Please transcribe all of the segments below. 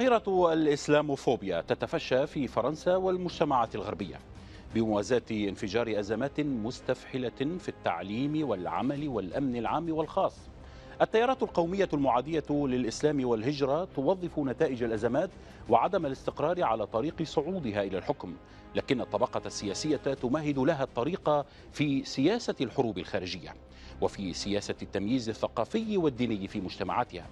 ظاهرة الإسلاموفوبيا تتفشى في فرنسا والمجتمعات الغربية بموازاة انفجار أزمات مستفحلة في التعليم والعمل والأمن العام والخاص التيارات القومية المعادية للإسلام والهجرة توظف نتائج الأزمات وعدم الاستقرار على طريق صعودها إلى الحكم لكن الطبقة السياسية تمهد لها الطريق في سياسة الحروب الخارجية وفي سياسة التمييز الثقافي والديني في مجتمعاتها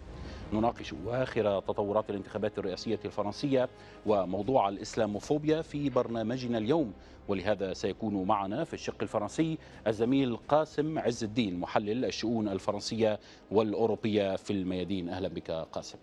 نناقش آخر تطورات الانتخابات الرئاسية الفرنسية وموضوع الإسلاموفوبيا في برنامجنا اليوم ولهذا سيكون معنا في الشق الفرنسي الزميل قاسم عز الدين محلل الشؤون الفرنسية والأوروبية في الميادين أهلا بك قاسم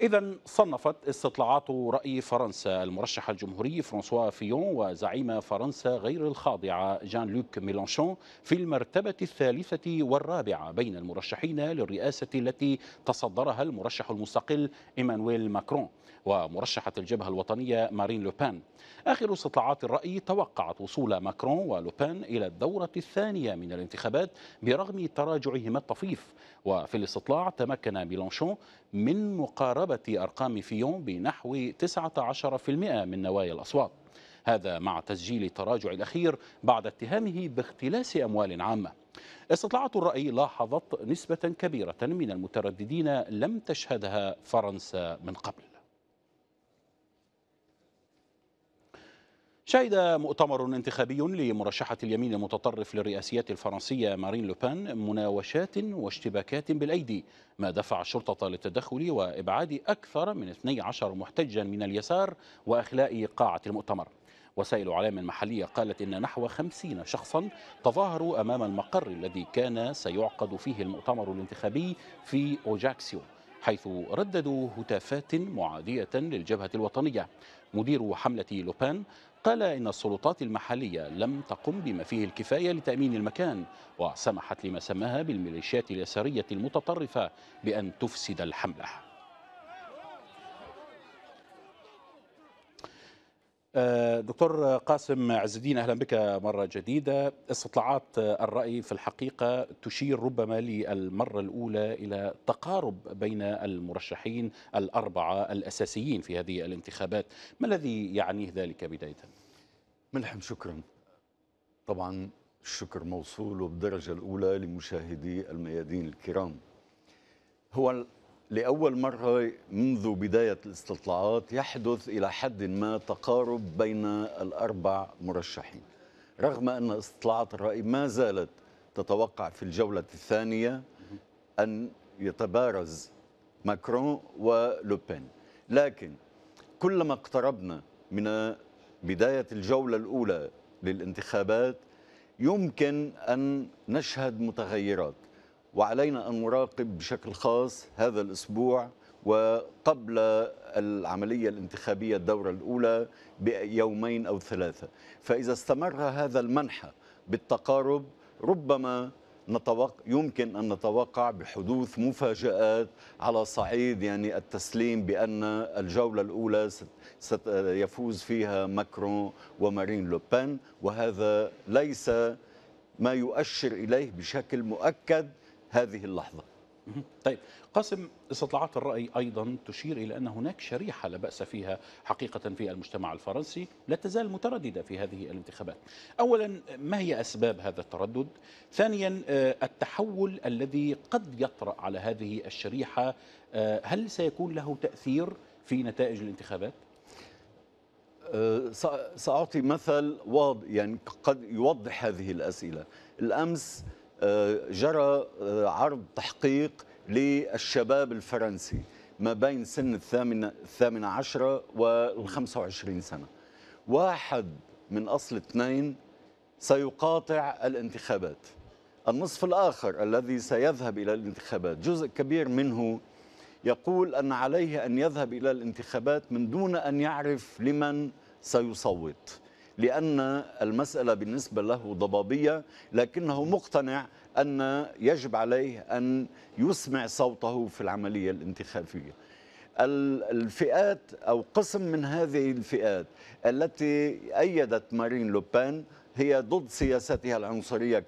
إذا صنفت استطلاعات رأي فرنسا المرشح الجمهوري فرانسوا فيون وزعيم فرنسا غير الخاضعة جان لوك ميلانشون في المرتبة الثالثة والرابعة بين المرشحين للرئاسة التي تصدرها المرشح المستقل إيمانويل ماكرون ومرشحة الجبهة الوطنية مارين لوبان آخر استطلاعات الرأي توقعت وصول ماكرون ولوبان إلى الدورة الثانية من الانتخابات برغم تراجعهما الطفيف وفي الاستطلاع تمكن ميلانشون من مقاربة أرقام فيون بنحو 19% من نوايا الأصوات هذا مع تسجيل التراجع الأخير بعد اتهامه باختلاس أموال عامة استطلاعات الرأي لاحظت نسبة كبيرة من المترددين لم تشهدها فرنسا من قبل شهد مؤتمر انتخابي لمرشحة اليمين المتطرف للرئاسية الفرنسية مارين لوبان مناوشات واشتباكات بالأيدي ما دفع الشرطة للتدخل وإبعاد أكثر من 12 محتجا من اليسار وأخلاء قاعة المؤتمر وسائل أعلام محلية قالت إن نحو خمسين شخصا تظاهروا أمام المقر الذي كان سيعقد فيه المؤتمر الانتخابي في أوجاكسيو حيث رددوا هتافات معادية للجبهة الوطنية مدير حملة لوبان قال إن السلطات المحلية لم تقم بما فيه الكفاية لتأمين المكان وسمحت لما سماها بالميليشيات اليسارية المتطرفة بأن تفسد الحملة آه، دكتور قاسم عز الدين اهلا بك مره جديده استطلاعات الراي في الحقيقه تشير ربما للمره الاولى الى تقارب بين المرشحين الاربعه الاساسيين في هذه الانتخابات ما الذي يعنيه ذلك بدايه ملحم شكرا طبعا الشكر موصول وبالدرجه الاولى لمشاهدي الميادين الكرام هو لأول مرة منذ بداية الاستطلاعات يحدث إلى حد ما تقارب بين الأربع مرشحين رغم أن استطلاعات الرأي ما زالت تتوقع في الجولة الثانية أن يتبارز ماكرون ولوبين لكن كلما اقتربنا من بداية الجولة الأولى للانتخابات يمكن أن نشهد متغيرات وعلينا أن نراقب بشكل خاص هذا الأسبوع وقبل العملية الانتخابية الدورة الأولى بيومين أو ثلاثة فإذا استمر هذا المنحى بالتقارب ربما نتوقع يمكن أن نتوقع بحدوث مفاجآت على صعيد يعني التسليم بأن الجولة الأولى سيفوز فيها ماكرون ومارين لوبان وهذا ليس ما يؤشر إليه بشكل مؤكد هذه اللحظة طيب قاسم استطلاعات الرأي أيضا تشير إلى أن هناك شريحة لا بأس فيها حقيقة في المجتمع الفرنسي لا تزال مترددة في هذه الانتخابات أولا ما هي أسباب هذا التردد ثانيا آه، التحول الذي قد يطرأ على هذه الشريحة آه، هل سيكون له تأثير في نتائج الانتخابات آه، سأعطي مثل واضح يعني قد يوضح هذه الأسئلة الأمس آه، جرى آه، عرض تحقيق للشباب الفرنسي ما بين سن الثامنة, الثامنة عشرة والخمسة وعشرين سنة واحد من أصل اثنين سيقاطع الانتخابات النصف الآخر الذي سيذهب إلى الانتخابات جزء كبير منه يقول أن عليه أن يذهب إلى الانتخابات من دون أن يعرف لمن سيصوت لأن المسألة بالنسبة له ضبابية لكنه مقتنع أن يجب عليه أن يسمع صوته في العملية الانتخابية الفئات أو قسم من هذه الفئات التي أيدت مارين لوبان هي ضد سياستها العنصرية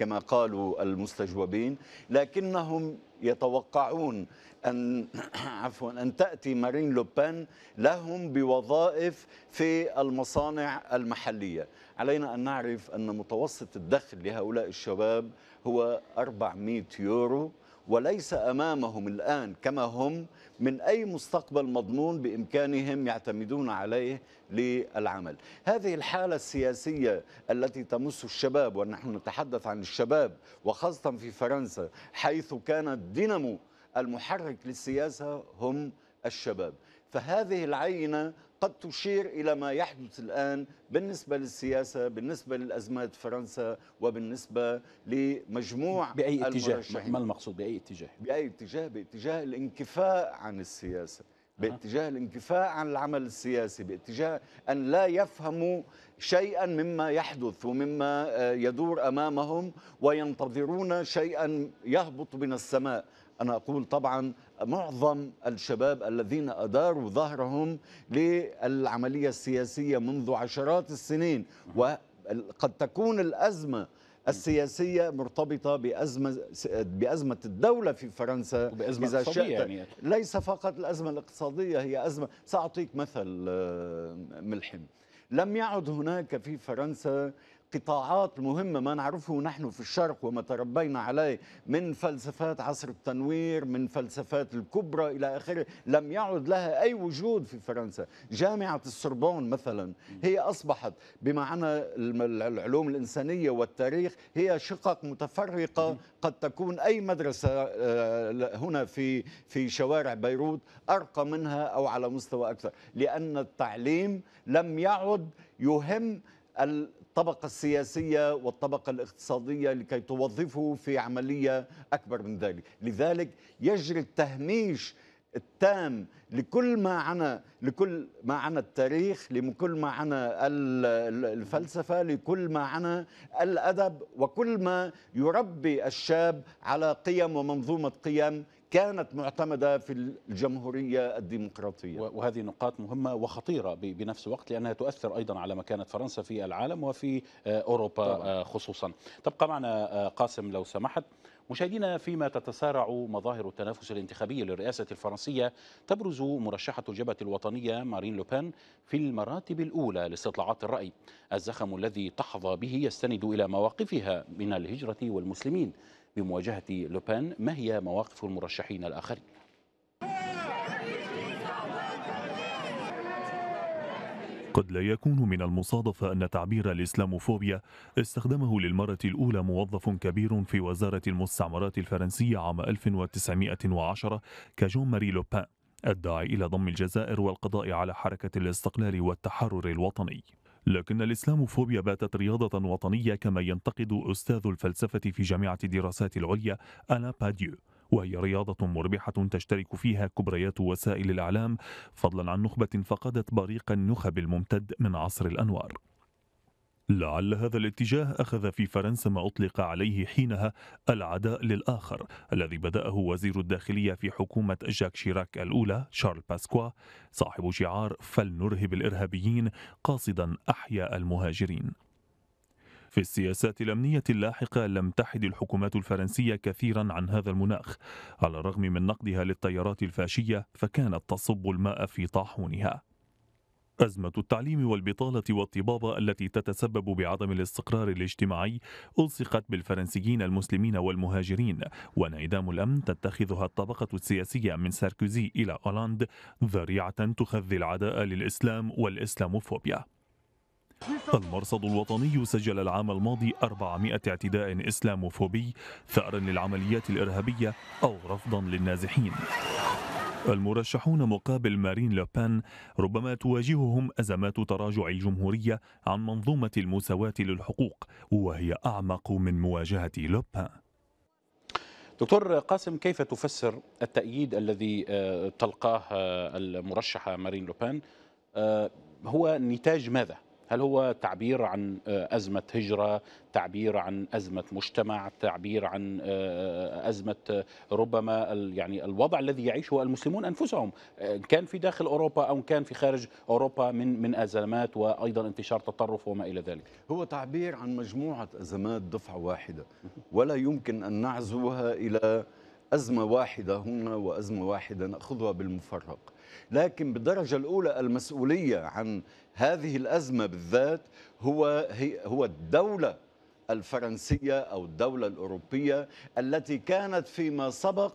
كما قالوا المستجوبين لكنهم يتوقعون أن عفوا أن تأتي مارين لوبان لهم بوظائف في المصانع المحلية علينا أن نعرف أن متوسط الدخل لهؤلاء الشباب هو 400 يورو وليس أمامهم الآن كما هم من أي مستقبل مضمون بإمكانهم يعتمدون عليه للعمل هذه الحالة السياسية التي تمس الشباب ونحن نتحدث عن الشباب وخاصة في فرنسا حيث كانت دينامو المحرك للسياسة هم الشباب فهذه العينة قد تشير إلى ما يحدث الآن بالنسبة للسياسة بالنسبة للأزمات فرنسا وبالنسبة لمجموع بأي اتجاه ما المقصود بأي اتجاه بأي اتجاه باتجاه الانكفاء عن السياسة باتجاه الانكفاء عن العمل السياسي باتجاه أن لا يفهموا شيئا مما يحدث ومما آه، يدور أمامهم وينتظرون شيئا يهبط من السماء أنا أقول طبعا معظم الشباب الذين أداروا ظهرهم للعملية السياسية منذ عشرات السنين وقد تكون الأزمة السياسية مرتبطة بأزمة بأزمة الدولة في فرنسا بأزمة إذا يعني. ليس فقط الأزمة الاقتصادية هي أزمة سأعطيك مثل آه، ملحم لم يعد هناك في فرنسا قطاعات مهمة ما نعرفه نحن في الشرق وما تربينا عليه من فلسفات عصر التنوير من فلسفات الكبرى إلى آخره لم يعد لها أي وجود في فرنسا جامعة السربون مثلا هي أصبحت بمعنى العلوم الإنسانية والتاريخ هي شقق متفرقة قد تكون أي مدرسة آه، هنا في في شوارع بيروت أرقى منها أو على مستوى أكثر لأن التعليم لم يعد يهم الطبقة السياسية والطبقة الاقتصادية لكي توظفه في عملية أكبر من ذلك لذلك يجري التهميش التام لكل ما عنا لكل ما عنا التاريخ لكل ما عنا الفلسفه لكل ما عنا الادب وكل ما يربي الشاب على قيم ومنظومه قيم كانت معتمدة في الجمهورية الديمقراطية وهذه نقاط مهمة وخطيرة بنفس الوقت لأنها تؤثر أيضا على مكانة فرنسا في العالم وفي آه، أوروبا طبعا. آه، خصوصا تبقى معنا آه، قاسم لو سمحت مشاهدينا فيما تتسارع مظاهر التنافس الانتخابي للرئاسة الفرنسية تبرز مرشحة الجبهة الوطنية مارين لوبان في المراتب الأولى لاستطلاعات الرأي الزخم الذي تحظى به يستند إلى مواقفها من الهجرة والمسلمين بمواجهة لوبان ما هي مواقف المرشحين الآخرين؟ قد لا يكون من المصادفة أن تعبير الإسلاموفوبيا استخدمه للمرة الأولى موظف كبير في وزارة المستعمرات الفرنسية عام 1910 كجون ماري لوبان الداعي إلى ضم الجزائر والقضاء على حركة الاستقلال والتحرر الوطني لكن الإسلاموفوبيا باتت رياضة وطنية كما ينتقد أستاذ الفلسفة في جامعة الدراسات العليا ألا باديو وهي رياضة مربحة تشترك فيها كبريات وسائل الإعلام فضلا عن نخبة فقدت بريق النخب الممتد من عصر الأنوار لعل هذا الاتجاه أخذ في فرنسا ما أطلق عليه حينها العداء للآخر الذي بدأه وزير الداخلية في حكومة جاك شيراك الأولى شارل باسكوا صاحب شعار فلنرهب الإرهابيين قاصدا أحياء المهاجرين في السياسات الأمنية اللاحقة لم تحد الحكومات الفرنسية كثيرا عن هذا المناخ على الرغم من نقدها للتيارات الفاشية فكانت تصب الماء في طاحونها أزمة التعليم والبطالة والطبابة التي تتسبب بعدم الاستقرار الاجتماعي ألصقت بالفرنسيين المسلمين والمهاجرين وانعدام الأمن تتخذها الطبقة السياسية من ساركوزي إلى أولاند ذريعة تخذي العداء للإسلام والإسلاموفوبيا المرصد الوطني سجل العام الماضي 400 اعتداء إسلاموفوبي ثأرا للعمليات الإرهابية أو رفضا للنازحين المرشحون مقابل مارين لوبان ربما تواجههم أزمات تراجع الجمهورية عن منظومة المساواة للحقوق وهي أعمق من مواجهة لوبان دكتور قاسم كيف تفسر التأييد الذي آه، تلقاه آه، المرشحة مارين لوبان آه، هو نتاج ماذا؟ هل هو تعبير عن آه، أزمة هجرة تعبير عن أزمة مجتمع تعبير عن آه، آه، أزمة ربما يعني الوضع الذي يعيشه المسلمون أنفسهم كان في داخل أوروبا أو كان في خارج أوروبا من من أزمات وأيضا انتشار تطرف وما إلى ذلك هو تعبير عن مجموعة أزمات دفعة واحدة ولا يمكن أن نعزوها إلى أزمة واحدة هنا وأزمة واحدة نأخذها بالمفرق لكن بالدرجة الأولى المسؤولية عن هذه الأزمة بالذات هو, هي هو الدولة الفرنسية أو الدولة الأوروبية التي كانت فيما سبق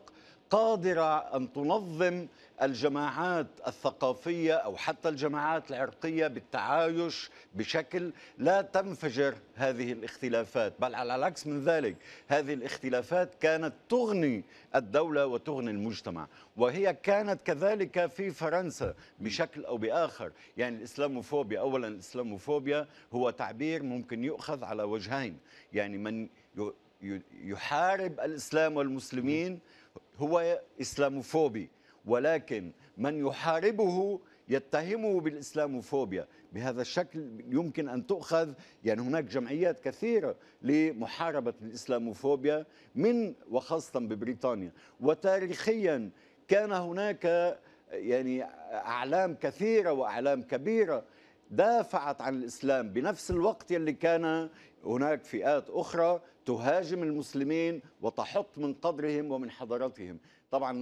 قادرة أن تنظم الجماعات الثقافية أو حتى الجماعات العرقية بالتعايش بشكل لا تنفجر هذه الاختلافات بل على العكس من ذلك هذه الاختلافات كانت تغني الدولة وتغني المجتمع وهي كانت كذلك في فرنسا بشكل أو بآخر يعني الإسلاموفوبيا أولا الإسلاموفوبيا هو تعبير ممكن يؤخذ على وجهين يعني من يحارب الإسلام والمسلمين هو إسلاموفوبي ولكن من يحاربه يتهمه بالاسلاموفوبيا بهذا الشكل يمكن ان تؤخذ يعني هناك جمعيات كثيره لمحاربه الاسلاموفوبيا من وخاصه ببريطانيا وتاريخيا كان هناك يعني اعلام كثيره واعلام كبيره دافعت عن الاسلام بنفس الوقت يلي كان هناك فئات اخرى تهاجم المسلمين وتحط من قدرهم ومن حضارتهم طبعا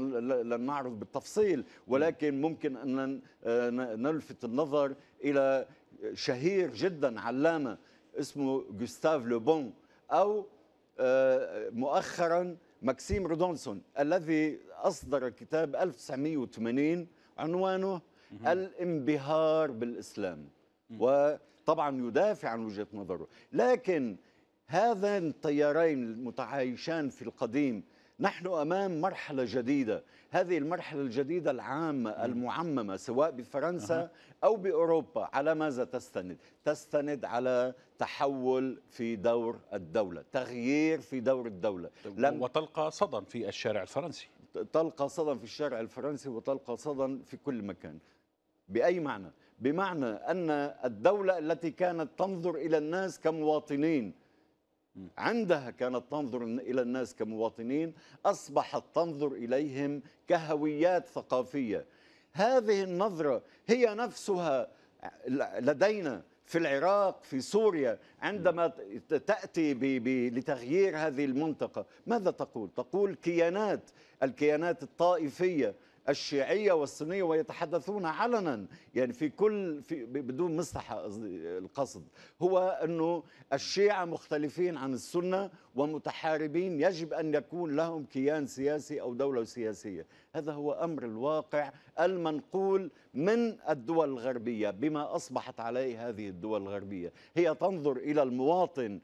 لن نعرف بالتفصيل ولكن ممكن أن آه، نلفت النظر إلى شهير جدا علامة اسمه جوستاف لوبون أو آه، مؤخرا ماكسيم رودونسون الذي أصدر كتاب 1980 عنوانه الانبهار بالإسلام وطبعا يدافع عن وجهة نظره لكن هذان التيارين المتعايشان في القديم نحن امام مرحله جديده هذه المرحله الجديده العامه المعممه سواء بفرنسا او باوروبا على ماذا تستند تستند على تحول في دور الدوله تغيير في دور الدوله لم وتلقى صدى في الشارع الفرنسي تلقى صدى في الشارع الفرنسي وتلقى صدى في كل مكان باي معنى بمعنى ان الدوله التي كانت تنظر الى الناس كمواطنين عندها كانت تنظر إلى الناس كمواطنين أصبحت تنظر إليهم كهويات ثقافية هذه النظرة هي نفسها لدينا في العراق في سوريا عندما تأتي ب ب لتغيير هذه المنطقة ماذا تقول؟ تقول كيانات الكيانات الطائفية الشيعية والسنية ويتحدثون علنا يعني في كل في بدون مصلحة القصد هو أنه الشيعة مختلفين عن السنة ومتحاربين يجب أن يكون لهم كيان سياسي أو دولة سياسية هذا هو أمر الواقع المنقول من الدول الغربية بما أصبحت عليه هذه الدول الغربية هي تنظر إلى المواطن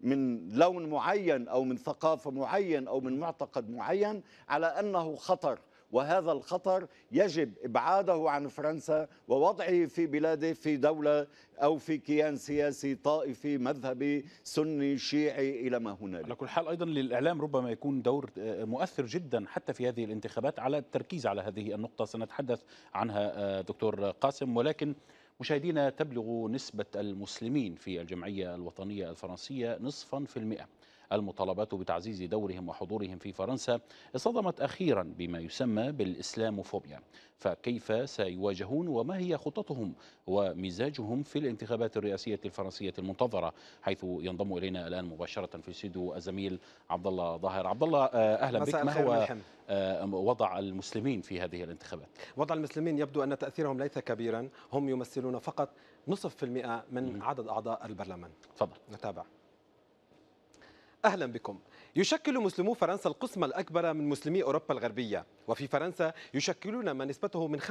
من لون معين أو من ثقافة معين أو من معتقد معين على أنه خطر وهذا الخطر يجب ابعاده عن فرنسا ووضعه في بلاده في دوله او في كيان سياسي طائفي مذهبي سني شيعي الى ما هنالك. على كل حال ايضا للاعلام ربما يكون دور آه، مؤثر جدا حتى في هذه الانتخابات على التركيز على هذه النقطه سنتحدث عنها آه، دكتور قاسم ولكن مشاهدينا تبلغ نسبة المسلمين في الجمعية الوطنية الفرنسية نصفا في المئة المطالبات بتعزيز دورهم وحضورهم في فرنسا اصطدمت أخيرا بما يسمى بالإسلاموفوبيا فكيف سيواجهون وما هي خططهم ومزاجهم في الانتخابات الرئاسية الفرنسية المنتظرة حيث ينضم إلينا الآن مباشرة في سيدو الزميل عبد الله ظاهر عبد الله آه، أهلا بك ما هو آه، وضع المسلمين في هذه الانتخابات وضع المسلمين يبدو أن تأثيرهم ليس كبيرا هم يمثلون فقط نصف في المئة من عدد أعضاء البرلمان تفضل نتابع أهلا بكم يشكل مسلمو فرنسا القسم الأكبر من مسلمي أوروبا الغربية وفي فرنسا يشكلون ما نسبته من 5%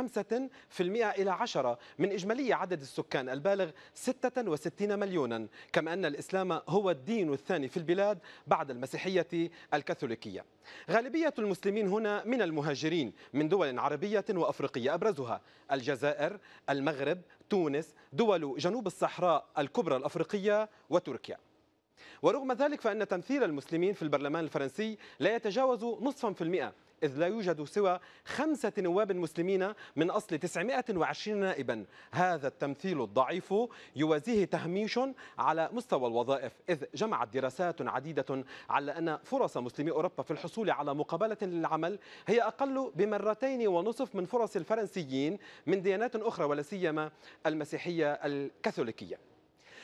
إلى 10 من إجمالي عدد السكان البالغ 66 مليونا كما أن الإسلام هو الدين الثاني في البلاد بعد المسيحية الكاثوليكية غالبية المسلمين هنا من المهاجرين من دول عربية وأفريقية أبرزها الجزائر، المغرب، تونس، دول جنوب الصحراء الكبرى الأفريقية وتركيا ورغم ذلك فإن تمثيل المسلمين في البرلمان الفرنسي لا يتجاوز نصفا في المئة إذ لا يوجد سوى خمسة نواب مسلمين من أصل 920 نائبا هذا التمثيل الضعيف يوازيه تهميش على مستوى الوظائف إذ جمعت دراسات عديدة على أن فرص مسلمي أوروبا في الحصول على مقابلة للعمل هي أقل بمرتين ونصف من فرص الفرنسيين من ديانات أخرى ولا سيما المسيحية الكاثوليكية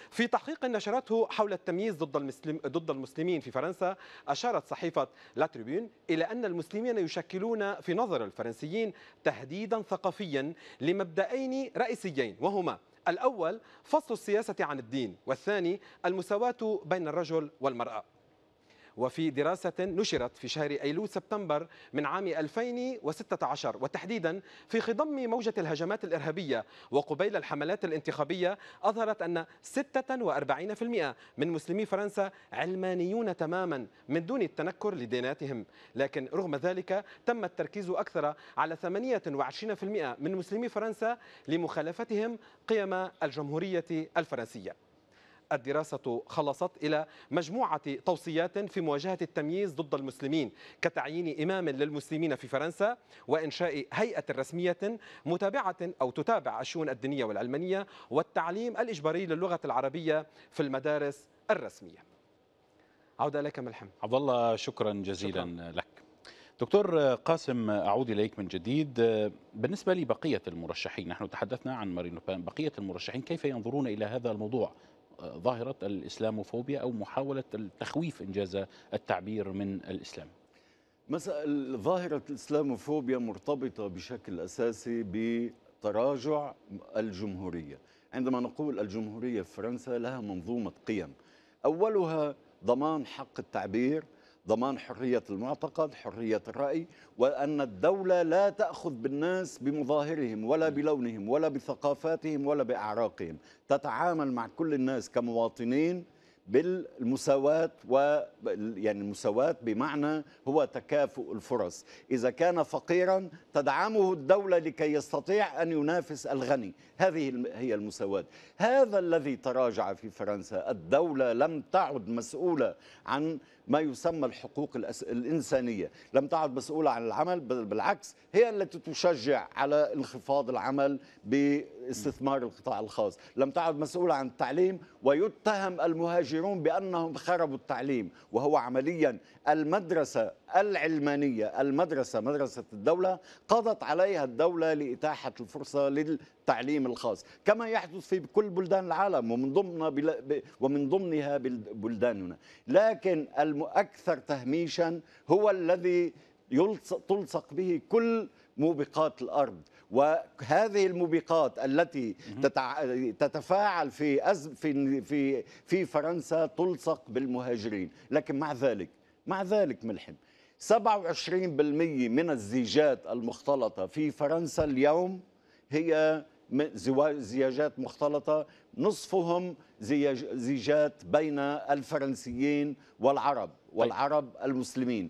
في تحقيق نشرته حول التمييز ضد المسلم ضد المسلمين في فرنسا اشارت صحيفه لا تريبيون الى ان المسلمين يشكلون في نظر الفرنسيين تهديدا ثقافيا لمبدأين رئيسيين وهما الأول فصل السياسة عن الدين والثاني المساواة بين الرجل والمرأة وفي دراسة نشرت في شهر أيلول سبتمبر من عام 2016 وتحديدا في خضم موجة الهجمات الإرهابية وقبيل الحملات الانتخابية أظهرت أن 46% من مسلمي فرنسا علمانيون تماما من دون التنكر لديناتهم لكن رغم ذلك تم التركيز أكثر على 28% من مسلمي فرنسا لمخالفتهم قيم الجمهورية الفرنسية الدراسة خلصت إلى مجموعة توصيات في مواجهة التمييز ضد المسلمين كتعيين إمام للمسلمين في فرنسا وإنشاء هيئة رسمية متابعة أو تتابع الشؤون الدينية والعلمانية والتعليم الإجباري للغة العربية في المدارس الرسمية عودة لك ملحم عبد الله شكرا جزيلا شكرا. لك دكتور قاسم أعود إليك من جديد بالنسبة لبقية المرشحين نحن تحدثنا عن مارين لوبان بقية المرشحين كيف ينظرون إلى هذا الموضوع ظاهرة الإسلاموفوبيا أو محاولة التخويف إنجاز التعبير من الإسلام مثلا ظاهرة الإسلاموفوبيا مرتبطة بشكل أساسي بتراجع الجمهورية عندما نقول الجمهورية في فرنسا لها منظومة قيم أولها ضمان حق التعبير ضمان حرية المعتقد حرية الرأي وأن الدولة لا تأخذ بالناس بمظاهرهم ولا بلونهم ولا بثقافاتهم ولا بأعراقهم تتعامل مع كل الناس كمواطنين بالمساواة و يعني المساواة بمعنى هو تكافؤ الفرص، إذا كان فقيرا تدعمه الدولة لكي يستطيع أن ينافس الغني، هذه هي المساواة. هذا الذي تراجع في فرنسا، الدولة لم تعد مسؤولة عن ما يسمى الحقوق الإنسانية لم تعد مسؤولة عن العمل بالعكس هي التي تشجع على انخفاض العمل باستثمار القطاع الخاص لم تعد مسؤولة عن التعليم ويتهم المهاجرين يشيرون بأنهم خربوا التعليم وهو عمليا المدرسة العلمانية المدرسة مدرسة الدولة قضت عليها الدولة لإتاحة الفرصة للتعليم الخاص كما يحدث في كل بلدان العالم ومن ضمن بل... ومن ضمنها بلداننا لكن المؤكثر تهميشا هو الذي يلصق... تلصق به كل موبقات الأرض وهذه الموبقات التي تتفاعل في في في في فرنسا تلصق بالمهاجرين لكن مع ذلك مع ذلك ملحم 27% من الزيجات المختلطة في فرنسا اليوم هي زياجات مختلطة نصفهم زيجات بين الفرنسيين والعرب طيب. والعرب المسلمين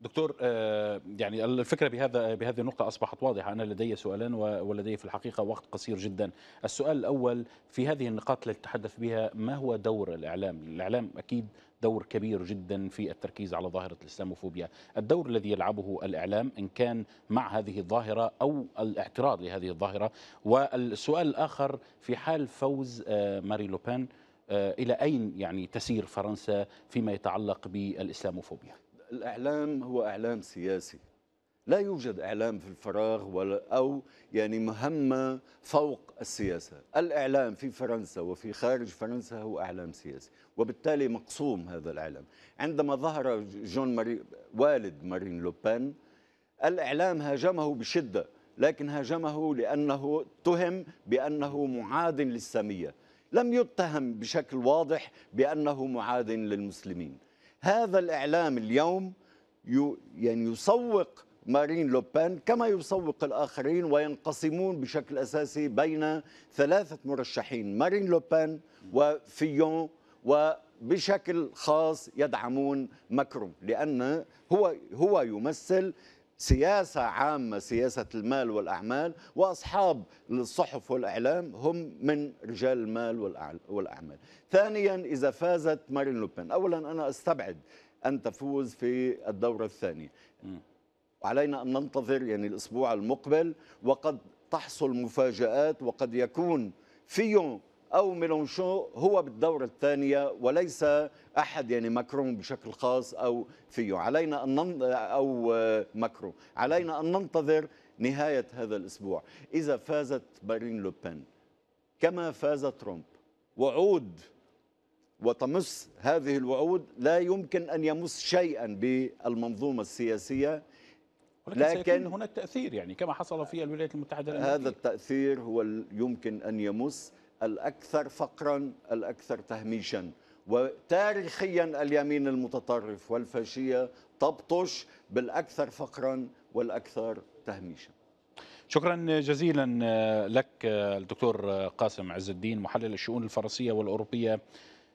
دكتور آه، يعني الفكره بهذا بهذه النقطه اصبحت واضحه انا لدي سؤالان ولدي في الحقيقه وقت قصير جدا السؤال الاول في هذه النقاط التي تتحدث بها ما هو دور الاعلام الاعلام اكيد دور كبير جدا في التركيز على ظاهرة الإسلاموفوبيا الدور الذي يلعبه الإعلام إن كان مع هذه الظاهرة أو الاعتراض لهذه الظاهرة والسؤال الآخر في حال فوز آه، ماري لوبان آه، إلى أين يعني تسير فرنسا فيما يتعلق بالإسلاموفوبيا الإعلام هو إعلام سياسي لا يوجد إعلام في الفراغ ولا أو يعني مهمة فوق السياسة الإعلام في فرنسا وفي خارج فرنسا هو إعلام سياسي وبالتالي مقسوم هذا الإعلام عندما ظهر جون ماري والد مارين لوبان الإعلام هاجمه بشدة لكن هاجمه لأنه اتهم بأنه معاد للسامية لم يتهم بشكل واضح بأنه معاد للمسلمين هذا الإعلام اليوم يعني يسوق مارين لوبان كما يسوق الآخرين وينقسمون بشكل أساسي بين ثلاثة مرشحين مارين لوبان وفيون وبشكل خاص يدعمون ماكرون لأن هو هو يمثل سياسة عامة سياسة المال والأعمال وأصحاب الصحف والإعلام هم من رجال المال والأعمال ثانيا إذا فازت مارين لوبين أولا أنا أستبعد أن تفوز في الدورة الثانية وعلينا أن ننتظر يعني الأسبوع المقبل وقد تحصل مفاجآت وقد يكون فيون أو ميلونشون هو بالدورة الثانية وليس أحد يعني ماكرون بشكل خاص أو فيه علينا أن نن... أو آه، ماكرون علينا أن ننتظر نهاية هذا الأسبوع إذا فازت بارين لوبين كما فاز ترامب وعود وتمس هذه الوعود لا يمكن أن يمس شيئا بالمنظومة السياسية ولكن لكن سيكون هناك تأثير يعني كما حصل في الولايات المتحدة الأمريكية هذا التأثير هو يمكن أن يمس الأكثر فقرا الأكثر تهميشا وتاريخيا اليمين المتطرف والفاشية تبطش بالأكثر فقرا والأكثر تهميشا شكرا جزيلا لك الدكتور قاسم عز الدين محلل الشؤون الفرنسية والأوروبية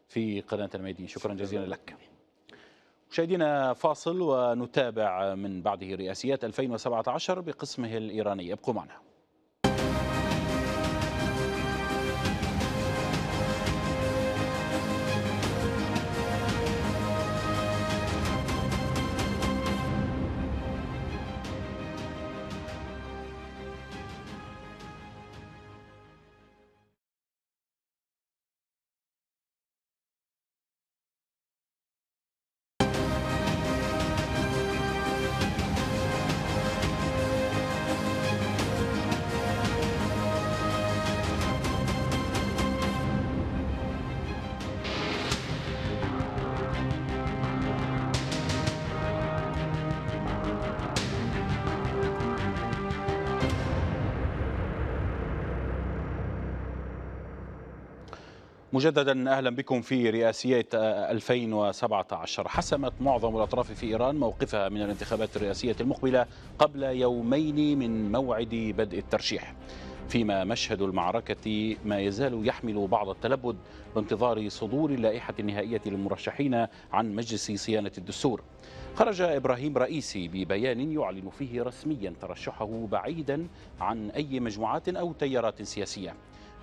في قناة الميدين شكرا جزيلا لك مشاهدينا فاصل ونتابع من بعده رئاسيات 2017 بقسمه الإيراني ابقوا معنا مجددا اهلا بكم في رئاسيه 2017 آه، حسمت معظم الاطراف في ايران موقفها من الانتخابات الرئاسيه المقبله قبل يومين من موعد بدء الترشيح فيما مشهد المعركة ما يزال يحمل بعض التلبد بانتظار صدور اللائحة النهائية للمرشحين عن مجلس صيانة الدستور خرج إبراهيم رئيسي ببيان يعلن فيه رسميا ترشحه بعيدا عن أي مجموعات أو تيارات سياسية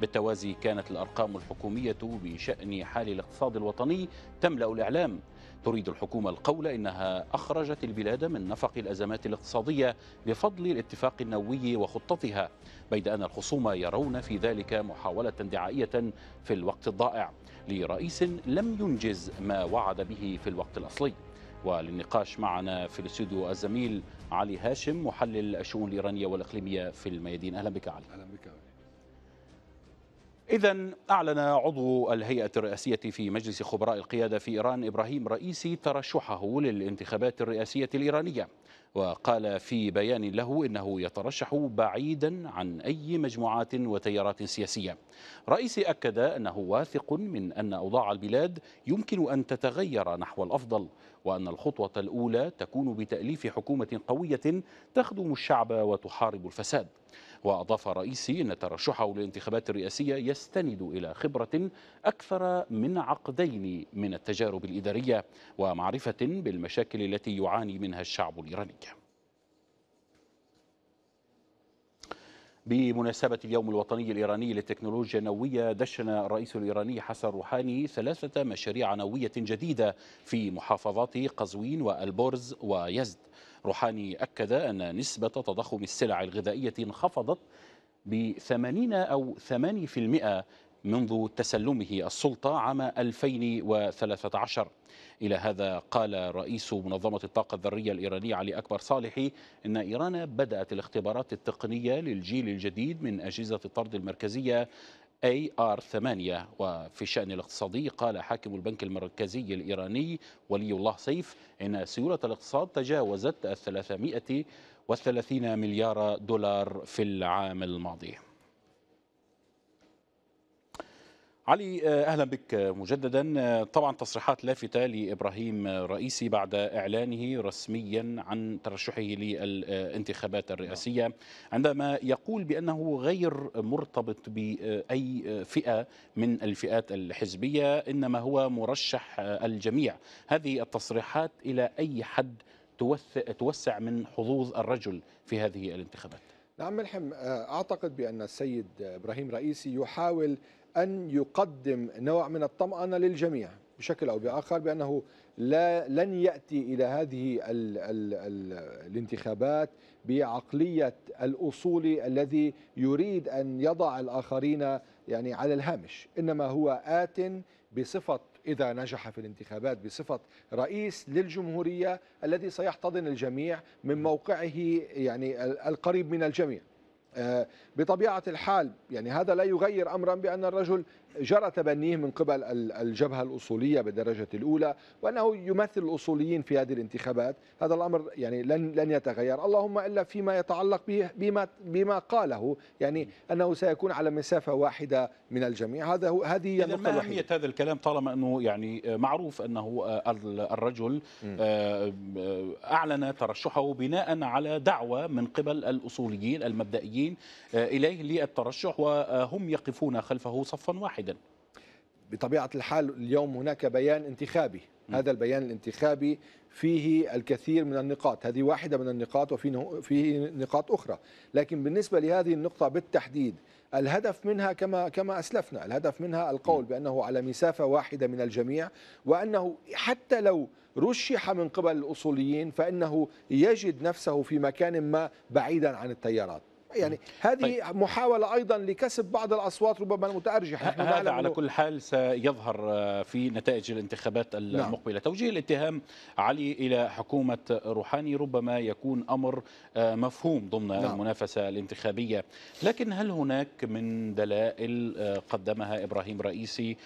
بالتوازي كانت الأرقام الحكومية بشأن حال الاقتصاد الوطني تملأ الإعلام تريد الحكومة القول إنها أخرجت البلاد من نفق الأزمات الاقتصادية بفضل الاتفاق النووي وخطتها بيد أن الخصوم يرون في ذلك محاولة دعائية في الوقت الضائع لرئيس لم ينجز ما وعد به في الوقت الأصلي وللنقاش معنا في الاستوديو الزميل علي هاشم محلل الشؤون الإيرانية والإقليمية في الميادين أهلا بك علي أهلا بك إذا أعلن عضو الهيئة الرئاسية في مجلس خبراء القيادة في إيران إبراهيم رئيسي ترشحه للانتخابات الرئاسية الإيرانية وقال في بيان له إنه يترشح بعيدا عن أي مجموعات وتيارات سياسية رئيسي أكد أنه واثق من أن أوضاع البلاد يمكن أن تتغير نحو الأفضل وأن الخطوة الأولى تكون بتأليف حكومة قوية تخدم الشعب وتحارب الفساد وأضاف رئيسي أن ترشحه للانتخابات الرئاسية يستند إلى خبرة أكثر من عقدين من التجارب الإدارية ومعرفة بالمشاكل التي يعاني منها الشعب الإيراني بمناسبة اليوم الوطني الإيراني للتكنولوجيا النووية دشن الرئيس الإيراني حسن روحاني ثلاثة مشاريع نووية جديدة في محافظات قزوين والبرز ويزد روحاني أكد أن نسبة تضخم السلع الغذائية انخفضت ب 80 أو 8% منذ تسلمه السلطة عام 2013 إلى هذا قال رئيس منظمة الطاقة الذرية الإيرانية علي أكبر صالحي إن إيران بدأت الاختبارات التقنية للجيل الجديد من أجهزة الطرد المركزية اي ار 8 وفي الشان الاقتصادي قال حاكم البنك المركزي الايراني ولي الله سيف ان سيوله الاقتصاد تجاوزت 330 مليار دولار في العام الماضي علي آه، اهلا بك آه، مجددا آه، طبعا تصريحات لافته لابراهيم رئيسي بعد اعلانه رسميا عن ترشحه للانتخابات الرئاسيه نعم. عندما يقول بانه غير مرتبط باي فئه من الفئات الحزبيه انما هو مرشح الجميع هذه التصريحات الى اي حد توسع من حظوظ الرجل في هذه الانتخابات نعم ملحم اعتقد بان السيد ابراهيم رئيسي يحاول أن يقدم نوع من الطمأنة للجميع بشكل أو بآخر بأنه لا لن يأتي إلى هذه ال ال ال الانتخابات بعقلية الأصولي الذي يريد أن يضع الآخرين يعني على الهامش إنما هو آت بصفة إذا نجح في الانتخابات بصفة رئيس للجمهورية الذي سيحتضن الجميع من موقعه يعني القريب من الجميع آه، بطبيعه الحال يعني هذا لا يغير امرا بان الرجل جرى تبنيه من قبل الجبهة الأصولية بالدرجة الأولى وأنه يمثل الأصوليين في هذه الانتخابات هذا الأمر يعني لن لن يتغير اللهم إلا فيما يتعلق به بما بما قاله يعني أنه سيكون على مسافة واحدة من الجميع هذا هو هذه هي النقطة ما أهمية هذا الكلام طالما أنه يعني معروف أنه الرجل آه، آه، أعلن ترشحه بناء على دعوة من قبل الأصوليين المبدئيين آه، إليه للترشح وهم يقفون خلفه صفا واحدا واحدا بطبيعة الحال اليوم هناك بيان انتخابي م. هذا البيان الانتخابي فيه الكثير من النقاط هذه واحدة من النقاط وفيه نقاط أخرى لكن بالنسبة لهذه النقطة بالتحديد الهدف منها كما كما اسلفنا، الهدف منها القول بانه على مسافه واحده من الجميع وانه حتى لو رشح من قبل الاصوليين فانه يجد نفسه في مكان ما بعيدا عن التيارات. يعني طيب. هذه طيب. محاولة أيضا لكسب بعض الأصوات ربما المتأرجحة هذا على كل حال سيظهر آه، في نتائج الانتخابات نعم. المقبلة نعم. توجيه الاتهام علي إلى حكومة روحاني ربما يكون أمر آه، مفهوم ضمن نعم. المنافسة الانتخابية لكن هل هناك من دلائل آه، قدمها إبراهيم رئيسي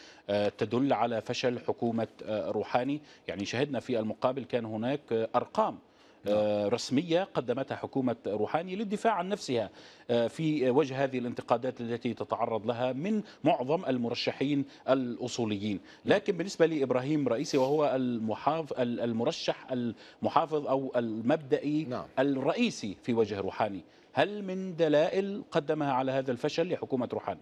تدل على فشل حكومة روحاني يعني شهدنا في المقابل كان هناك أرقام آه، نعم. رسمية قدمتها حكومة روحاني للدفاع عن نفسها آه، في وجه هذه الانتقادات التي تتعرض لها من معظم المرشحين الأصوليين نعم. لكن بالنسبة لإبراهيم رئيسي وهو المحاف المرشح المحافظ أو المبدئي نعم. الرئيسي في وجه روحاني هل من دلائل قدمها على هذا الفشل لحكومة روحاني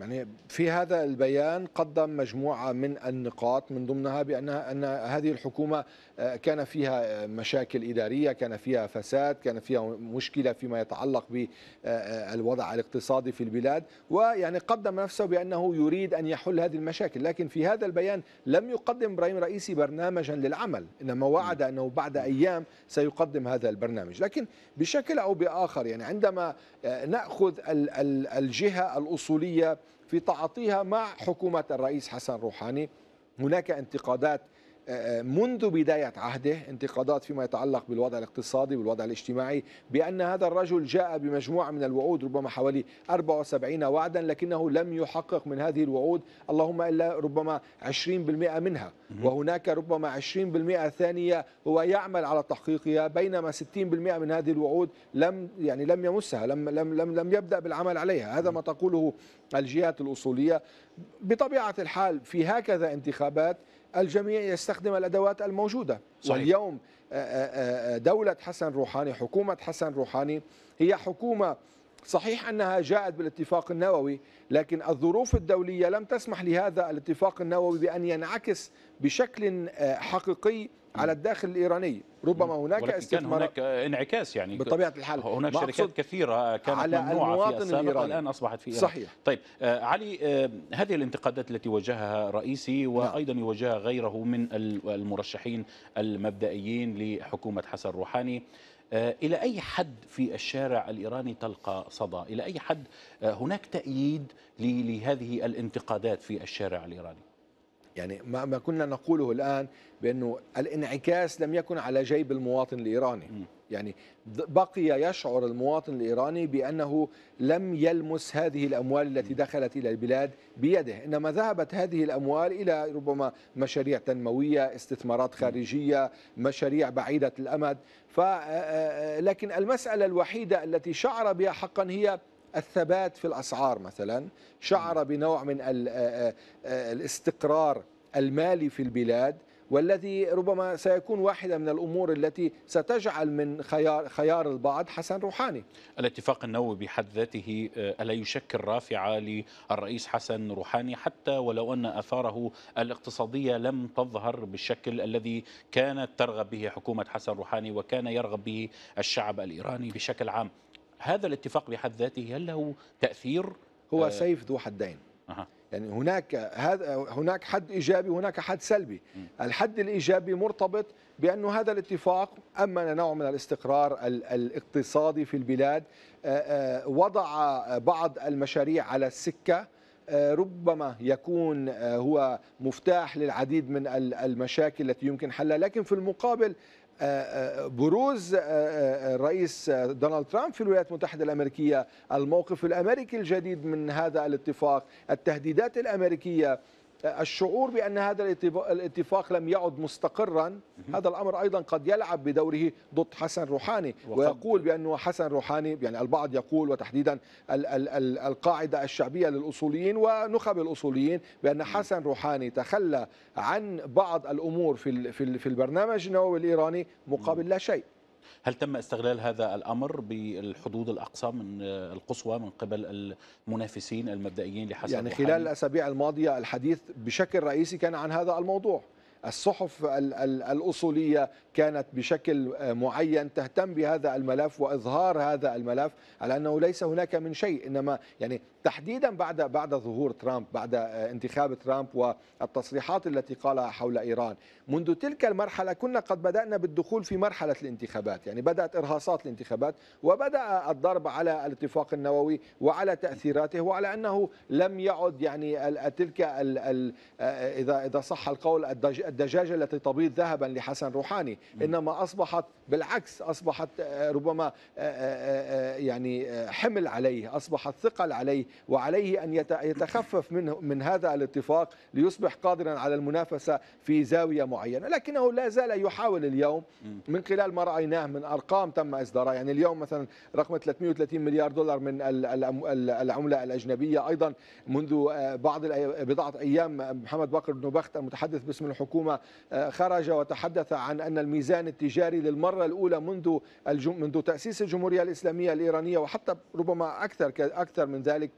يعني في هذا البيان قدم مجموعة من النقاط من ضمنها بأنها أن هذه الحكومة آه، كان فيها مشاكل إدارية كان فيها فساد كان فيها مشكلة فيما يتعلق بالوضع آه، آه، الاقتصادي في البلاد ويعني قدم نفسه بأنه يريد أن يحل هذه المشاكل لكن في هذا البيان لم يقدم إبراهيم رئيسي برنامجا للعمل إنما وعد أنه بعد أيام سيقدم هذا البرنامج لكن بشكل أو بآخر يعني عندما نأخذ الجهة الأصولية في تعاطيها مع حكومة الرئيس حسن روحاني هناك انتقادات آه، آه، منذ بداية عهده انتقادات فيما يتعلق بالوضع الاقتصادي والوضع الاجتماعي بأن هذا الرجل جاء بمجموعة من الوعود ربما حوالي 74 وعدا لكنه لم يحقق من هذه الوعود اللهم إلا ربما 20% منها وهناك ربما 20% ثانية هو يعمل على تحقيقها بينما 60% من هذه الوعود لم يعني لم يمسها لم لم لم, لم يبدأ بالعمل عليها هذا ما تقوله الجهات الأصولية بطبيعة الحال في هكذا انتخابات الجميع يستخدم الادوات الموجوده صحيح. واليوم آه، آه، آه، دوله حسن روحاني حكومه حسن روحاني هي حكومه صحيح انها جاءت بالاتفاق النووي لكن الظروف الدوليه لم تسمح لهذا الاتفاق النووي بان ينعكس بشكل حقيقي على الداخل الايراني ربما هناك استثمار كان هناك انعكاس يعني بطبيعه الحال هناك شركات كثيره كانت على ممنوعه في السابق الان اصبحت في إيران. صحيح طيب آه، علي آه، هذه الانتقادات التي وجهها رئيسي نعم. وايضا يوجهها غيره من المرشحين المبدئيين لحكومه حسن روحاني آه، الى اي حد في الشارع الايراني تلقى صدى الى اي حد هناك تاييد لهذه الانتقادات في الشارع الايراني يعني ما ما كنا نقوله الآن بأنه الانعكاس لم يكن على جيب المواطن الإيراني يعني بقي يشعر المواطن الإيراني بأنه لم يلمس هذه الأموال التي دخلت إلى البلاد بيده إنما ذهبت هذه الأموال إلى ربما مشاريع تنموية استثمارات خارجية مشاريع بعيدة الأمد ف لكن المسألة الوحيدة التي شعر بها حقا هي الثبات في الأسعار مثلا شعر بنوع من آه، آه، آه، الاستقرار المالي في البلاد والذي ربما سيكون واحدة من الأمور التي ستجعل من خيار, خيار البعض حسن روحاني الاتفاق النووي بحد ذاته ألا يشكل رافعة للرئيس حسن روحاني حتى ولو أن أثاره الاقتصادية لم تظهر بالشكل الذي كانت ترغب به حكومة حسن روحاني وكان يرغب به الشعب الإيراني بشكل عام هذا الاتفاق بحد ذاته هل له تأثير هو آه سيف ذو حدين أه. يعني هناك هذا هناك حد ايجابي وهناك حد سلبي، م. الحد الايجابي مرتبط بانه هذا الاتفاق امن نوع من الاستقرار الاقتصادي في البلاد، آه، آه، وضع بعض المشاريع على السكه آه، ربما يكون هو مفتاح للعديد من المشاكل التي يمكن حلها لكن في المقابل آه، آه، بروز الرئيس آه، دونالد ترامب في الولايات المتحدة الأمريكية الموقف الأمريكي الجديد من هذا الاتفاق التهديدات الأمريكية الشعور بأن هذا الاتفاق لم يعد مستقرا هذا الأمر أيضا قد يلعب بدوره ضد حسن روحاني ويقول بأنه حسن روحاني يعني البعض يقول وتحديدا القاعدة الشعبية للأصوليين ونخب الأصوليين بأن حسن روحاني تخلى عن بعض الأمور في, في البرنامج النووي الإيراني مقابل لا شيء هل تم استغلال هذا الأمر بالحدود الأقصى من آه، القصوى من قبل المنافسين المبدئيين لحسن يعني خلال الأسابيع الماضية الحديث بشكل رئيسي كان عن هذا الموضوع الصحف الأصولية كانت بشكل آه، معين تهتم بهذا الملف وإظهار هذا الملف على أنه ليس هناك من شيء إنما يعني تحديدا بعد بعد ظهور ترامب بعد آه، انتخاب ترامب والتصريحات التي قالها حول ايران منذ تلك المرحله كنا قد بدانا بالدخول في مرحله الانتخابات يعني بدات ارهاصات الانتخابات وبدا الضرب على الاتفاق النووي وعلى تاثيراته وعلى انه لم يعد يعني تلك آه، اذا اذا صح القول الدجاجه التي تبيض ذهبا لحسن روحاني انما اصبحت بالعكس اصبحت آه، ربما يعني حمل عليه اصبحت ثقل عليه وعليه أن يتخفف منه من هذا الاتفاق ليصبح قادرا على المنافسة في زاوية معينة لكنه لا زال يحاول اليوم من خلال ما رأيناه من أرقام تم إصدارها يعني اليوم مثلا رقم 330 مليار دولار من العملة الأجنبية أيضا منذ آه، بعض بضعة أيام محمد بكر بن بخت المتحدث باسم الحكومة آه، خرج وتحدث عن أن الميزان التجاري للمرة الأولى منذ منذ تأسيس الجمهورية الإسلامية الإيرانية وحتى ربما أكثر أكثر من ذلك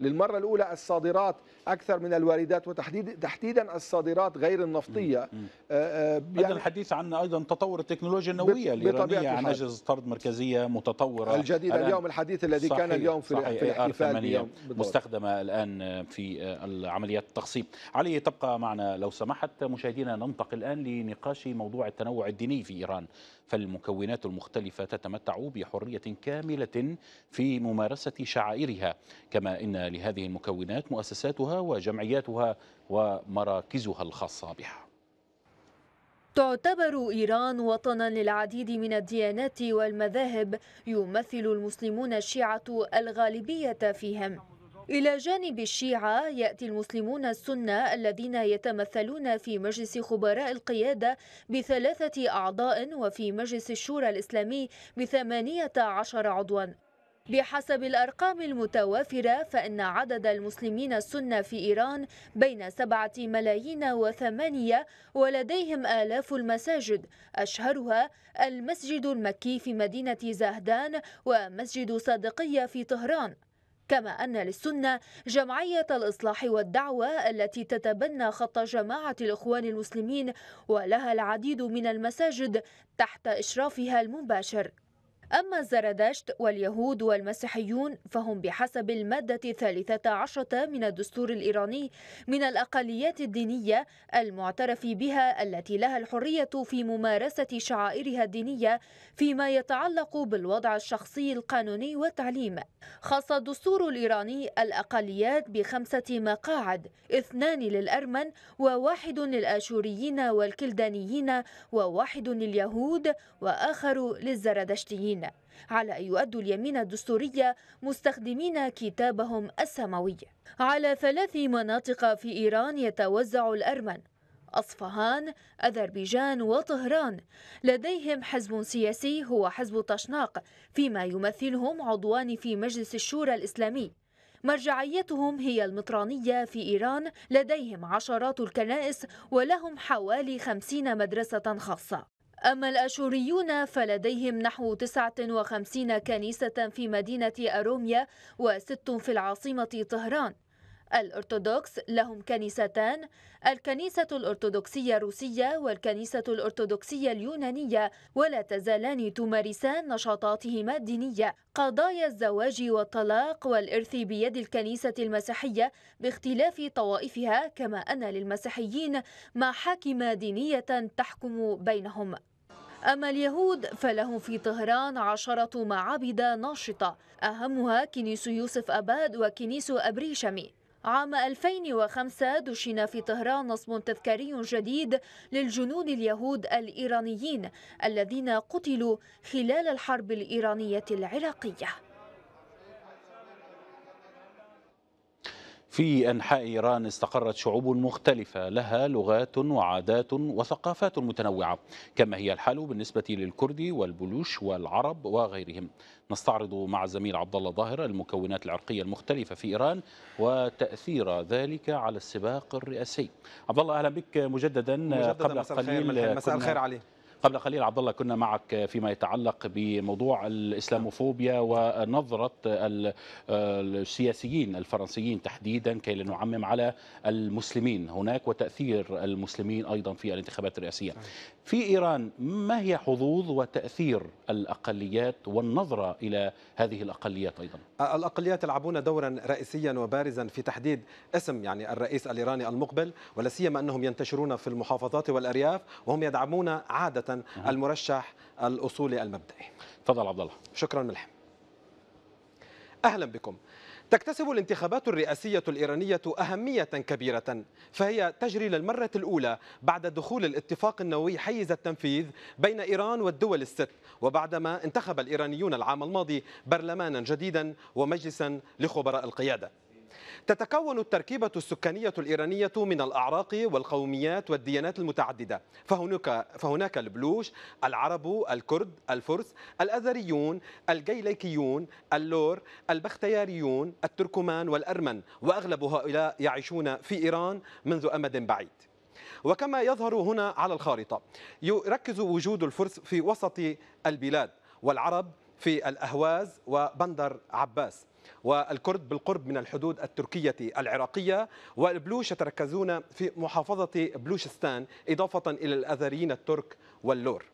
للمرة الأولى الصادرات أكثر من الواردات وتحديد تحديدا الصادرات غير النفطية آه، آه، يعني الحديث عن أيضا تطور التكنولوجيا النووية الإيرانية عن أجهزة طرد مركزية متطورة الجديدة اليوم الحديث الذي صحيح كان اليوم في, صحيح في الاحتفال اليوم مستخدمة الآن في آه، عمليات التخصيب علي تبقى معنا لو سمحت مشاهدينا ننتقل الآن لنقاش موضوع التنوع الديني في إيران فالمكونات المختلفة تتمتع بحرية كاملة في ممارسة شعائرها كما إن لهذه المكونات مؤسساتها وجمعياتها ومراكزها الخاصة بها تعتبر إيران وطنا للعديد من الديانات والمذاهب يمثل المسلمون الشيعة الغالبية فيهم إلى جانب الشيعة يأتي المسلمون السنة الذين يتمثلون في مجلس خبراء القيادة بثلاثة أعضاء وفي مجلس الشورى الإسلامي بثمانية عشر عضواً بحسب الأرقام المتوافرة فإن عدد المسلمين السنة في إيران بين سبعة ملايين وثمانية ولديهم آلاف المساجد أشهرها المسجد المكي في مدينة زهدان ومسجد صادقية في طهران كما أن للسنة جمعية الإصلاح والدعوة التي تتبنى خط جماعة الإخوان المسلمين ولها العديد من المساجد تحت إشرافها المباشر أما الزردشت واليهود والمسيحيون فهم بحسب المادة الثالثة عشرة من الدستور الإيراني من الأقليات الدينية المعترف بها التي لها الحرية في ممارسة شعائرها الدينية فيما يتعلق بالوضع الشخصي القانوني والتعليم خص الدستور الإيراني الأقليات بخمسة مقاعد اثنان للأرمن وواحد للآشوريين والكلدانيين وواحد لليهود وآخر للزردشتيين اليمين على أن يؤدوا اليمين الدستورية مستخدمين كتابهم السماوي على ثلاث مناطق في إيران يتوزع الأرمن أصفهان أذربيجان وطهران لديهم حزب سياسي هو حزب طشناق فيما يمثلهم عضوان في مجلس الشورى الإسلامي مرجعيتهم هي المطرانية في إيران لديهم عشرات الكنائس ولهم حوالي خمسين مدرسة خاصة أما الأشوريون فلديهم نحو 59 كنيسة في مدينة أروميا وست في العاصمة طهران الأرثوذكس لهم كنيستان الكنيسة الأرثوذكسية الروسية والكنيسة الأرثوذكسية اليونانية ولا تزالان تمارسان نشاطاتهما الدينية قضايا الزواج والطلاق والإرث بيد الكنيسة المسيحية باختلاف طوائفها كما أن للمسيحيين محاكم دينية تحكم بينهم أما اليهود فلهم في طهران عشرة معابد ناشطة أهمها كنيس يوسف أباد وكنيس أبريشمي عام 2005 دشن في طهران نصب تذكاري جديد للجنود اليهود الإيرانيين الذين قتلوا خلال الحرب الإيرانية العراقية في أنحاء إيران استقرت شعوب مختلفة لها لغات وعادات وثقافات متنوعة كما هي الحال بالنسبة للكرد والبلوش والعرب وغيرهم نستعرض مع زميل عبد الله ظاهر المكونات العرقيه المختلفه في ايران وتاثير ذلك على السباق الرئاسي. عبد الله اهلا بك مجددا, مجدداً قبل مساء قليل مساء الخير عليه قبل قليل عبد الله كنا معك فيما يتعلق بموضوع الاسلاموفوبيا ونظره السياسيين الفرنسيين تحديدا كي لنعمم نعمم على المسلمين هناك وتاثير المسلمين ايضا في الانتخابات الرئاسيه. في ايران ما هي حظوظ وتاثير الاقليات والنظره الى هذه الاقليات ايضا؟ الاقليات يلعبون دورا رئيسيا وبارزا في تحديد اسم يعني الرئيس الايراني المقبل ولا سيما انهم ينتشرون في المحافظات والارياف وهم يدعمون عاده حقيقه المرشح الاصولي المبدئي تفضل عبد الله شكرا ملحم اهلا بكم تكتسب الانتخابات الرئاسية الإيرانية أهمية كبيرة فهي تجري للمرة الأولى بعد دخول الاتفاق النووي حيز التنفيذ بين إيران والدول الست وبعدما انتخب الإيرانيون العام الماضي برلمانا جديدا ومجلسا لخبراء القيادة تتكون التركيبة السكانية الإيرانية من الأعراق والقوميات والديانات المتعددة فهناك, فهناك البلوش العرب الكرد الفرس الأزريون الجيليكيون اللور البختياريون التركمان والأرمن وأغلب هؤلاء يعيشون في إيران منذ أمد بعيد وكما يظهر هنا على الخارطة يركز وجود الفرس في وسط البلاد والعرب في الأهواز وبندر عباس والكرد بالقرب من الحدود التركية العراقية والبلوش يتركزون في محافظة بلوشستان إضافة إلى الأذريين الترك واللور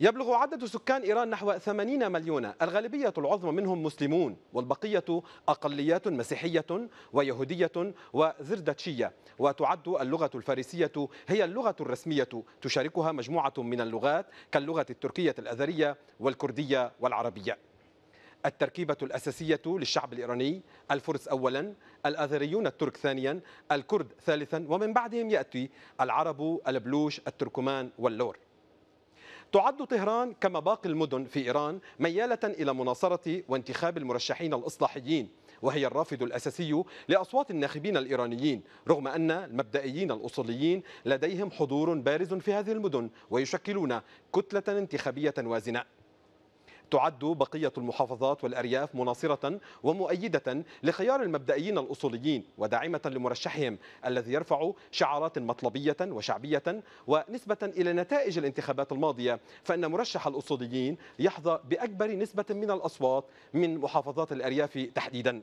يبلغ عدد سكان إيران نحو 80 مليون الغالبية العظمى منهم مسلمون والبقية أقليات مسيحية ويهودية وزردتشية وتعد اللغة الفارسية هي اللغة الرسمية تشاركها مجموعة من اللغات كاللغة التركية الأذرية والكردية والعربية التركيبة الأساسية للشعب الإيراني الفرس أولا الأذريون الترك ثانيا الكرد ثالثا ومن بعدهم يأتي العرب البلوش التركمان واللور تعد طهران كما باقي المدن في إيران ميالة إلى مناصرة وانتخاب المرشحين الإصلاحيين وهي الرافد الأساسي لأصوات الناخبين الإيرانيين رغم أن المبدئيين الأصوليين لديهم حضور بارز في هذه المدن ويشكلون كتلة انتخابية وازنة تعد بقية المحافظات والأرياف مناصرة ومؤيدة لخيار المبدئيين الأصوليين وداعمة لمرشحهم الذي يرفع شعارات مطلبية وشعبية ونسبة إلى نتائج الانتخابات الماضية فإن مرشح الأصوليين يحظى بأكبر نسبة من الأصوات من محافظات الأرياف تحديدا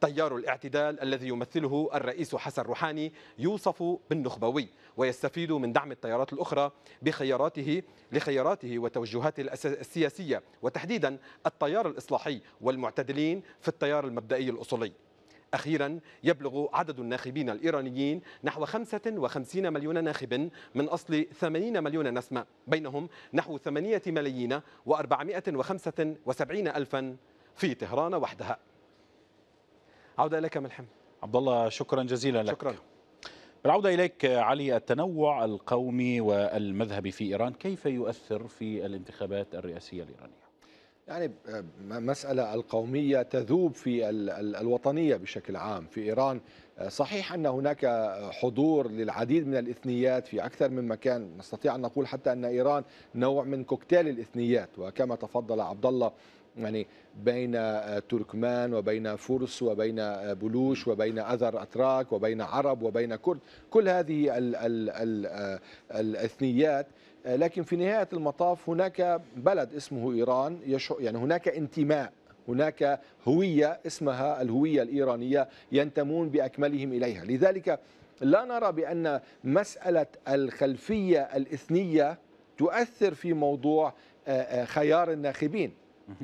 تيار الاعتدال الذي يمثله الرئيس حسن روحاني يوصف بالنخبوي ويستفيد من دعم التيارات الأخرى بخياراته لخياراته وتوجهاته السياسية وتحديدا التيار الإصلاحي والمعتدلين في التيار المبدئي الأصولي أخيرا يبلغ عدد الناخبين الإيرانيين نحو 55 مليون ناخب من أصل 80 مليون نسمة بينهم نحو 8 ملايين و475 ألفا في طهران وحدها عودة إليك ملحم عبد الله شكرا جزيلا لك شكرا بالعودة إليك علي التنوع القومي والمذهبي في إيران كيف يؤثر في الانتخابات الرئاسية الإيرانية؟ يعني آه، مسألة القومية تذوب في الوطنية بشكل عام في إيران آه، صحيح أن هناك آه، حضور للعديد من الإثنيات في أكثر من مكان نستطيع أن نقول حتى أن إيران نوع من كوكتيل الإثنيات وكما تفضل عبد الله يعني بين آه، تركمان وبين فرس وبين آه، بلوش وبين أذر أتراك وبين عرب وبين كرد كل هذه ال ال ال آه، الإثنيات لكن في نهاية المطاف هناك بلد اسمه إيران يعني هناك انتماء هناك هوية اسمها الهوية الإيرانية ينتمون بأكملهم إليها لذلك لا نرى بأن مسألة الخلفية الإثنية تؤثر في موضوع خيار الناخبين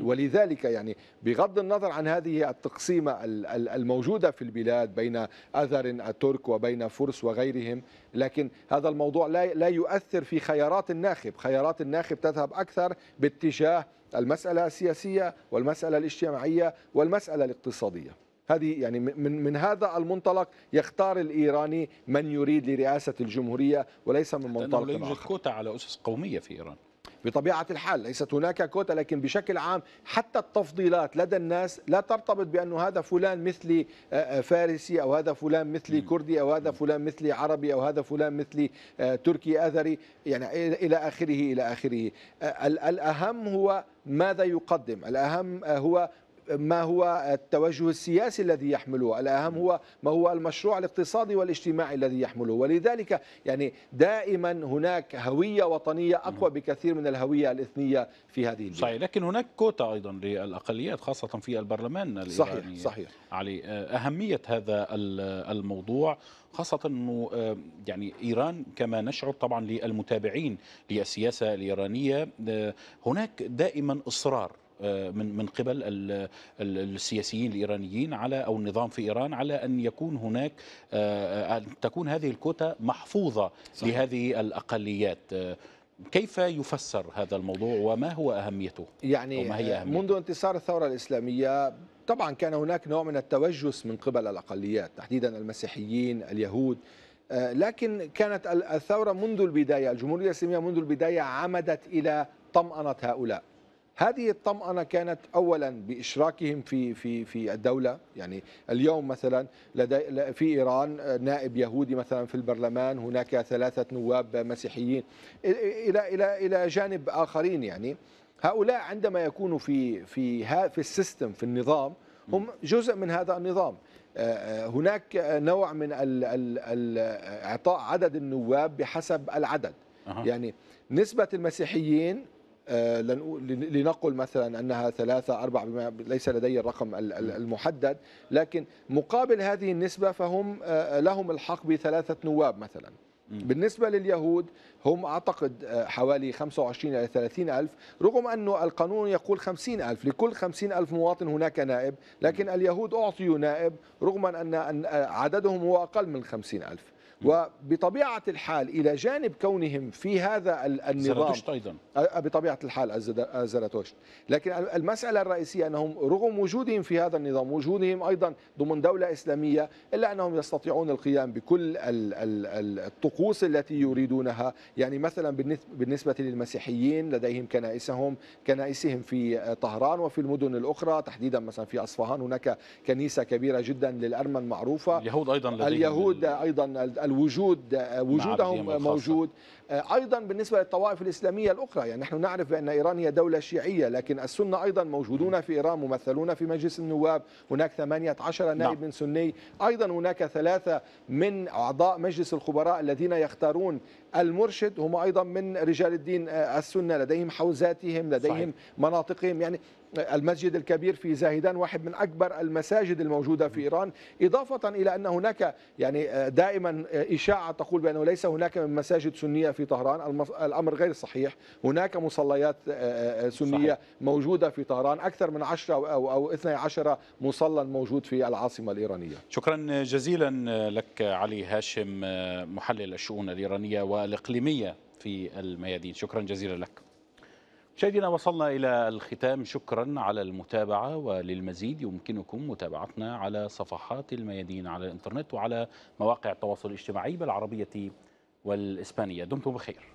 ولذلك يعني بغض النظر عن هذه التقسيمة الموجودة في البلاد بين أذر الترك وبين فرس وغيرهم لكن هذا الموضوع لا لا يؤثر في خيارات الناخب خيارات الناخب تذهب أكثر باتجاه المسألة السياسية والمسألة الاجتماعية والمسألة الاقتصادية هذه يعني من من هذا المنطلق يختار الايراني من يريد لرئاسه الجمهوريه وليس من منطلق لا يوجد كوتا على اسس قوميه في ايران بطبيعة الحال ليست هناك كوتا لكن بشكل عام حتى التفضيلات لدى الناس لا ترتبط بأنه هذا فلان مثلي آه، آه، فارسي أو هذا فلان مثلي كردي أو هذا فلان مثلي عربي أو هذا فلان مثلي آه، تركي أثري يعني إلى آخره إلى آخره الأهم هو ماذا يقدم الأهم هو ما هو التوجه السياسي الذي يحمله الأهم هو ما هو المشروع الاقتصادي والاجتماعي الذي يحمله ولذلك يعني دائما هناك هوية وطنية أقوى نعم. بكثير من الهوية الإثنية في هذه البلاد صحيح لكن هناك كوتا أيضا للأقليات خاصة في البرلمان الإيراني صحيح يعني صحيح علي آه، أهمية هذا الموضوع خاصة أنه آه، يعني إيران كما نشعر طبعا للمتابعين للسياسة الإيرانية آه، هناك دائما إصرار آه، من من قبل السياسيين الايرانيين على او النظام في ايران على ان يكون هناك آه، آه، ان تكون هذه الكوتا محفوظه صحيح. لهذه الاقليات كيف يفسر هذا الموضوع وما هو اهميته؟ يعني وما هي أهميته؟ منذ انتصار الثوره الاسلاميه طبعا كان هناك نوع من التوجس من قبل الاقليات تحديدا المسيحيين اليهود لكن كانت الثوره منذ البدايه الجمهوريه الاسلاميه منذ البدايه عمدت الى طمأنة هؤلاء هذه الطمأنة كانت أولا بإشراكهم في في في الدولة يعني اليوم مثلا لدي في إيران نائب يهودي مثلا في البرلمان هناك ثلاثة نواب مسيحيين إلى إلى إلى جانب آخرين يعني هؤلاء عندما يكونوا في في في السيستم في النظام هم جزء من هذا النظام هناك نوع من اعطاء عدد النواب بحسب العدد يعني نسبة المسيحيين آه، لنقل مثلا انها ثلاثه اربعه بما ليس لدي الرقم نعم. المحدد لكن مقابل هذه النسبه فهم آه، آه، لهم الحق بثلاثه نواب مثلا بالنسبة لليهود هم أعتقد حوالي 25 إلى 30 ألف رغم أن القانون يقول 50 ألف لكل 50 ألف مواطن هناك نائب لكن اليهود أعطيوا نائب رغم أن عددهم هو أقل من 50 ألف وبطبيعة الحال إلى جانب كونهم في هذا النظام أيضا بطبيعة الحال زراتوشت لكن المسألة الرئيسية أنهم رغم وجودهم في هذا النظام وجودهم أيضا ضمن دولة إسلامية إلا أنهم يستطيعون القيام بكل الطقوس التي يريدونها يعني مثلا بالنسبة للمسيحيين لديهم كنائسهم كنائسهم في طهران وفي المدن الأخرى تحديدا مثلا في أصفهان هناك كنيسة كبيرة جدا للأرمن معروفة اليهود أيضا اليهود أيضا الوجود وجودهم موجود آه، ايضا بالنسبه للطوائف الاسلاميه الاخرى يعني نحن نعرف بان ايران هي دوله شيعيه لكن السنه ايضا موجودون في ايران ممثلون في مجلس النواب هناك 18 نعم. نائب نعم. من سني ايضا هناك ثلاثه من اعضاء مجلس الخبراء الذين يختارون المرشد هم ايضا من رجال الدين آه، السنه لديهم حوزاتهم لديهم صحيح. مناطقهم يعني المسجد الكبير في زاهدان واحد من أكبر المساجد الموجودة في إيران إضافة إلى أن هناك يعني دائما إشاعة تقول بأنه ليس هناك من مساجد سنية في طهران الأمر غير صحيح هناك مصليات آه، آه، سنية صحيح. موجودة في طهران أكثر من 10 أو, أو 12 مصلى موجود في العاصمة الإيرانية شكرا جزيلا لك علي هاشم آه، محلل الشؤون الإيرانية والإقليمية في الميادين شكرا جزيلا لك مشاهدينا وصلنا إلى الختام شكرا على المتابعة وللمزيد يمكنكم متابعتنا على صفحات الميادين على الإنترنت وعلى مواقع التواصل الاجتماعي بالعربية والإسبانية دمتم بخير